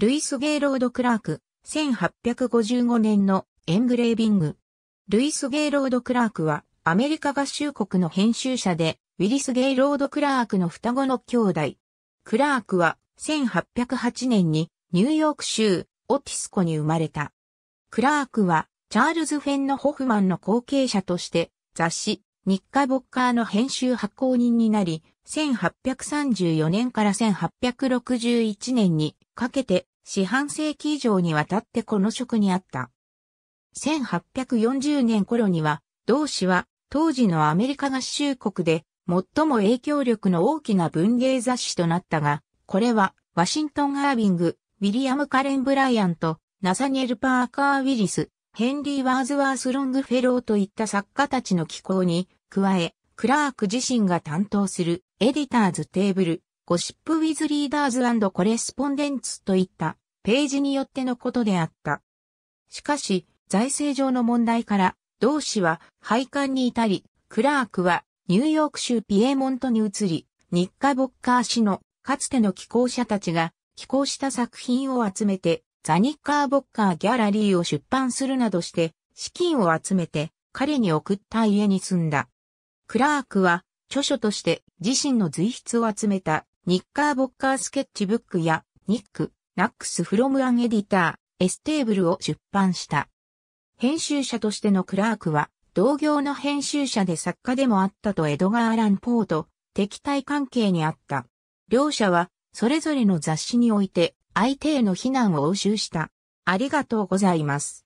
ルイス・ゲイロード・クラーク、1855年のエングレービング。ルイス・ゲイロード・クラークは、アメリカ合衆国の編集者で、ウィリス・ゲイロード・クラークの双子の兄弟。クラークは、1808年にニューヨーク州オティスコに生まれた。クラークは、チャールズ・フェンのホフマンの後継者として、雑誌、日課ボッカーの編集発行人になり、1834年から1861年にかけて四半世紀以上にわたってこの職にあった。1840年頃には、同氏は当時のアメリカ合衆国で最も影響力の大きな文芸雑誌となったが、これはワシントン・アービング、ウィリアム・カレン・ブライアント、ナサニエル・パーカー・ウィリス、ヘンリー・ワーズワース・ロングフェローといった作家たちの寄稿に加え、クラーク自身が担当するエディターズテーブル、ゴシップウィズリーダーズコレスポンデンツといったページによってのことであった。しかし、財政上の問題から、同氏は廃刊に至り、クラークはニューヨーク州ピエモントに移り、日課ボッカー氏のかつての寄稿者たちが寄稿した作品を集めて、ザニッカー・ボッカー・ギャラリーを出版するなどして、資金を集めて彼に送った家に住んだ。クラークは著書として自身の随筆を集めたニッカーボッカースケッチブックやニック、ナックスフロムアンエディター、エステーブルを出版した。編集者としてのクラークは同業の編集者で作家でもあったとエドガー・アラン・ポーと敵対関係にあった。両者はそれぞれの雑誌において相手への非難を応酬した。ありがとうございます。